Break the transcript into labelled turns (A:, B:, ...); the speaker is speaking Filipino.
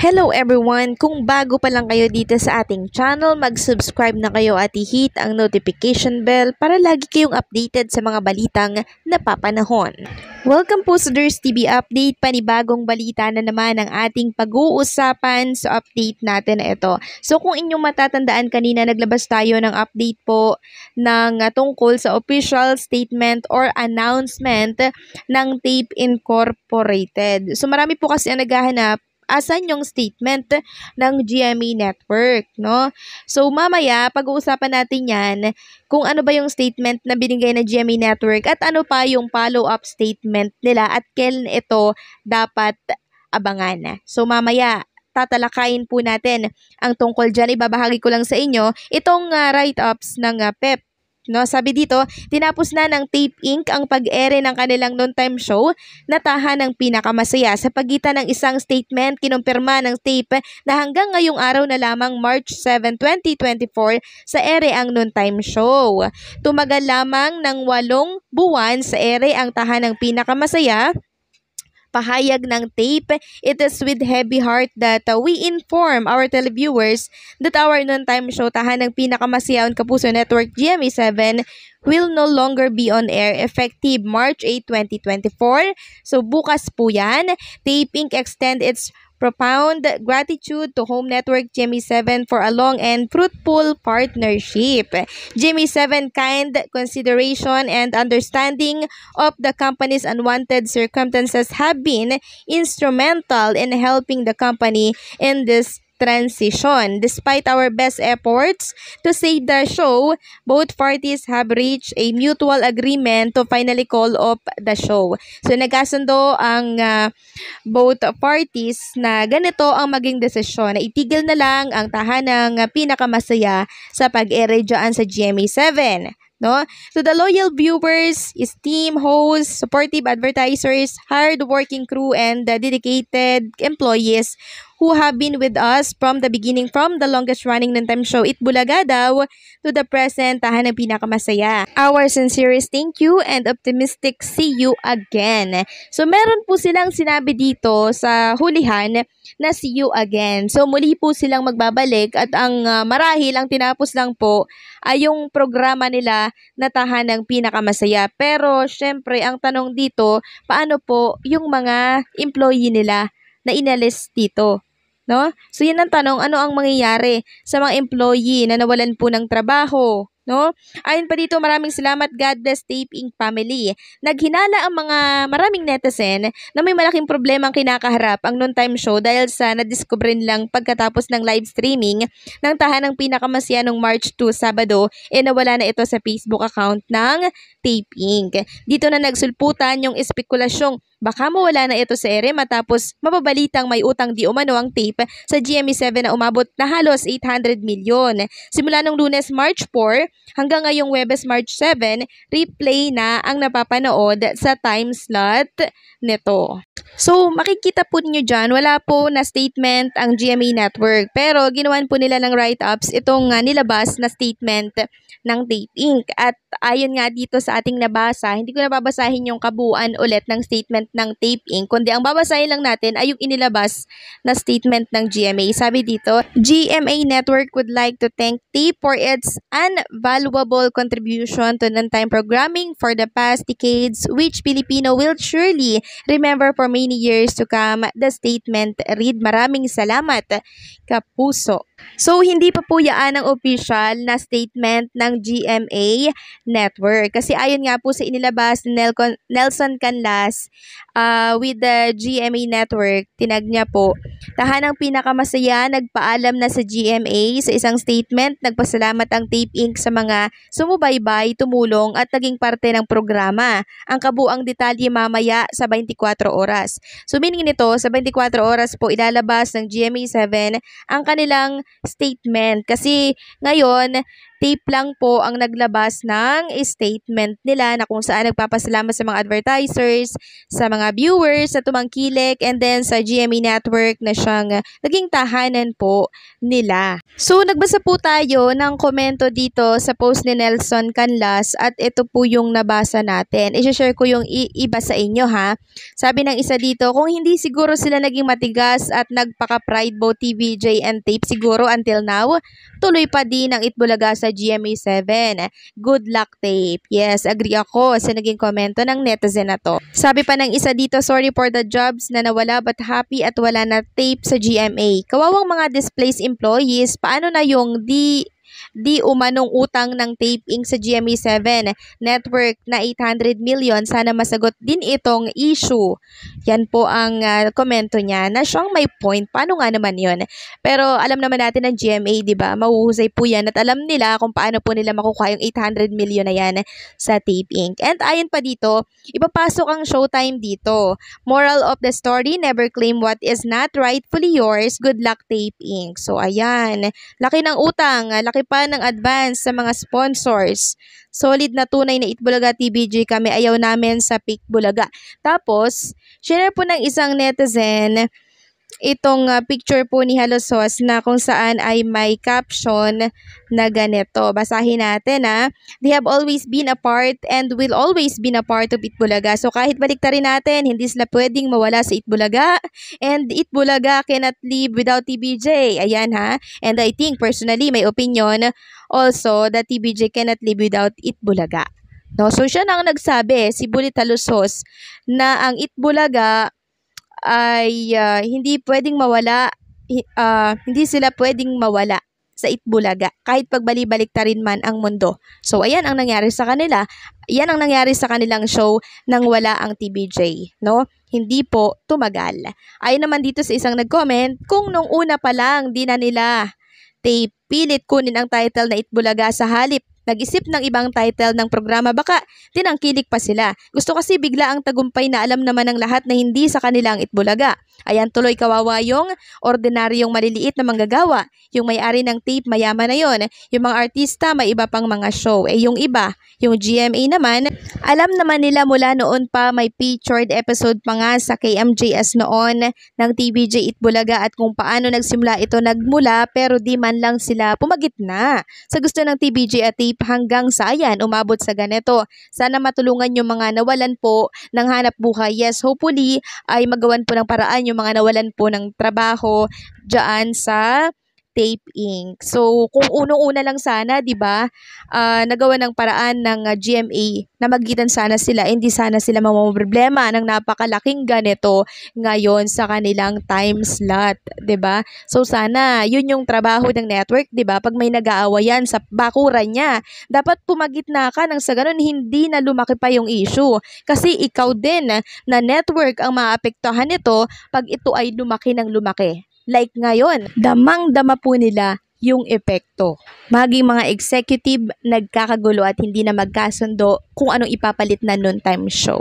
A: Hello everyone! Kung bago pa lang kayo dito sa ating channel, mag-subscribe na kayo at i-hit ang notification bell para lagi kayong updated sa mga balitang napapanahon. Welcome po sa Durs TV Update, panibagong balita na naman ang ating pag-uusapan sa so update natin na ito. So kung inyong matatandaan kanina, naglabas tayo ng update po ng ah, tungkol sa official statement or announcement ng Tape Incorporated. So marami po kasi ang naghahanap asan yung statement ng GMA e Network, no? So, mamaya, pag-uusapan natin yan kung ano ba yung statement na binigay ng GMA e Network at ano pa yung follow-up statement nila at kailan ito dapat abangan. So, mamaya, tatalakayin po natin ang tungkol dyan. Ibabahagi ko lang sa inyo itong uh, write-ups ng uh, PEP No, sabi dito, tinapos na ng Tape ink ang pag-ere ng kanilang non-time show na tahan ng pinakamasaya sa pagitan ng isang statement kinumpirma ng Tape na hanggang ngayong araw na lamang March 7, 2024 sa ere ang non-time show. Tumagal lamang ng walong buwan sa ere ang tahan ng pinakamasaya pahayag ng tape, it is with heavy heart that uh, we inform our televiewers that our non-time show tahan ng pinakamasiyahon Kapuso Network GMA7 will no longer be on air effective March 8, 2024. So bukas po yan. Tape Inc. extend its Propound gratitude to Home Network Jimmy7 for a long and fruitful partnership. Jimmy7 kind consideration and understanding of the company's unwanted circumstances have been instrumental in helping the company in this transition. Despite our best efforts to save the show, both parties have reached a mutual agreement to finally call off the show. So nagkasundo ang uh, both parties na ganito ang maging desisyon na itigil na lang ang tahanang pinakamasaya sa pag-ere dyan sa GMA7 no? So the loyal viewers, esteemed hosts, supportive advertisers, hardworking crew, and the dedicated employees who have been with us from the beginning from the longest running ng time show It Bulaga daw to the present tahan ng pinakamasaya. Our sincerest thank you and optimistic see you again. So meron po silang sinabi dito sa hulihan na see you again. So muli po silang magbabalik at ang uh, marahil ang tinapos lang po ay yung programa nila na tahan ng pinakamasaya. Pero syempre ang tanong dito, paano po yung mga employee nila na inalis dito? No? So yan ang tanong, ano ang mangyayari sa mga employee na nawalan po ng trabaho? no? Ayon pa dito, maraming salamat God bless Tape Inc. family. Naghinala ang mga maraming netizen na may malaking problema ang kinakaharap ang noon time show dahil sa nadiskubrin lang pagkatapos ng live streaming ng tahanang pinakamasya noong March 2 Sabado e eh, nawala na ito sa Facebook account ng Tape Inc. Dito na nagsulputan yung espekulasyong baka mawala na ito sa ere matapos mababalitang may utang di umano ang tape sa GME7 na umabot na halos 800 milyon. Simula nung lunes March 4, Hanggang ngayong Webes March 7, replay na ang napapanood sa time slot nito. So, makikita po niyo dyan, wala po na statement ang GMA Network. Pero, ginawan po nila ng write-ups itong uh, nilabas na statement ng Date Inc. At ayon nga dito sa ating nabasa, hindi ko nababasahin yung kabuuan ulit ng statement ng Tape Inc. Kundi ang babasahin lang natin ay yung inilabas na statement ng GMA. Sabi dito, GMA Network would like to thank Tape for its unvaluable valuable contribution to non-time programming for the past decades, which Filipino will surely remember for many years to come. The statement read, Maraming salamat, Kapuso. So, hindi pa po yaan ang official na statement ng GMA Network. Kasi ayon nga po sa inilabas ni Nelson Canlas uh, with the GMA Network, tinag niya po, tahanang pinakamasaya, nagpaalam na sa GMA sa isang statement, nagpasalamat ang Tape Inc. sa sa mga sumubaybay, tumulong at naging parte ng programa. Ang kabuang detalye mamaya sa 24 oras. So meaning nito, sa 24 oras po ilalabas ng GMA7 ang kanilang statement kasi ngayon tape lang po ang naglabas ng statement nila na kung saan nagpapasalamat sa mga advertisers, sa mga viewers sa tumangkilik, and then sa GMA e Network na siyang ah, naging tahanan po nila. So, nagbasa po tayo ng komento dito sa post ni Nelson Canlas at ito po yung nabasa natin. I-share ko yung iba sa inyo ha. Sabi ng isa dito, kung hindi siguro sila naging matigas at nagpaka-pride both TVJ and tape siguro until now, tuloy pa din ang Itbulaga sa GMA7. Good luck tape. Yes, agree ako sa naging komento ng netizen na to. Sabi pa ng isa dito, sorry for the jobs na nawala but happy at wala na tape sa GMA. Kawawang mga displaced employees, paano na yung di Di umanong utang ng Tape Inc. sa GMA7 e network na 800 million. Sana masagot din itong issue. Yan po ang uh, komento niya na siyang may point. Paano nga naman yon Pero alam naman natin ng GMA, e, di ba? Mahuhusay po yan at alam nila kung paano po nila makukuha yung 800 million na yan sa Tape Inc. And ayon pa dito, ipapasok ang showtime dito. Moral of the story, never claim what is not rightfully yours. Good luck, Tape Inc. So, ayan. Laki ng utang. Ah, laki malaki pa ng advance sa mga sponsors. Solid na tunay na Itbulaga TBJ kami ayaw namin sa Peak Bulaga. Tapos, share po ng isang netizen itong uh, picture po ni Hello Sauce na kung saan ay may caption na ganito. Basahin natin ha. Ah. They have always been a part and will always be a part of Itbulaga. So kahit baliktarin natin, hindi sila pwedeng mawala sa Itbulaga. And Itbulaga cannot live without TBJ. Ayan ha. And I think personally, may opinion also that TBJ cannot live without Itbulaga. No, so siya na ang nagsabi, si Bulit Halusos, na ang Itbulaga ay uh, hindi pwedeng mawala, uh, hindi sila pwedeng mawala sa Itbulaga kahit pagbalibalik-tarin man ang mundo. So ayan ang nangyari sa kanila. Yan ang nangyari sa kanilang show nang wala ang TBJ, no? Hindi po tumagal. Ay naman dito sa isang nag-comment, kung nung una pa lang di na nila tape, pilit kunin ang title na Itbulaga sa halip Nag-isip ng ibang title ng programa baka tinangkilik pa sila. Gusto kasi bigla ang tagumpay na alam naman ng lahat na hindi sa kanilang itbulaga. Ayan tuloy kawawa yung ordinaryong maliliit na manggagawa. Yung may-ari ng tape, mayaman na yon. Yung mga artista, may iba pang mga show. Eh yung iba, yung GMA naman, alam naman nila mula noon pa may featured episode pa nga sa KMJS noon ng TVJ Itbulaga at kung paano nagsimula ito nagmula pero di man lang sila pumagit na. Sa gusto ng TVJ at tape hanggang sa ayan, umabot sa ganito. Sana matulungan yung mga nawalan po ng hanap buhay. Yes, hopefully ay magawan po ng paraan yung mga nawalan po ng trabaho dyan sa tape ink. So, kung unang-una lang sana, 'di ba, uh, nagawa ng paraan ng ah, GMA na magitan sana sila, hindi sana sila problema ng napakalaking ganito ngayon sa kanilang time slot, 'di ba? So sana 'yun yung trabaho ng network, 'di ba? Pag may nag-aawayan sa bakuran niya, dapat pumagitna ka nang sa ganun hindi na lumaki pa yung issue kasi ikaw din na network ang maapektuhan nito pag ito ay lumaki ng lumaki, Like ngayon, damang-dama po nila yung epekto. Maging mga executive, nagkakagulo at hindi na magkasundo kung anong ipapalit na noon time show.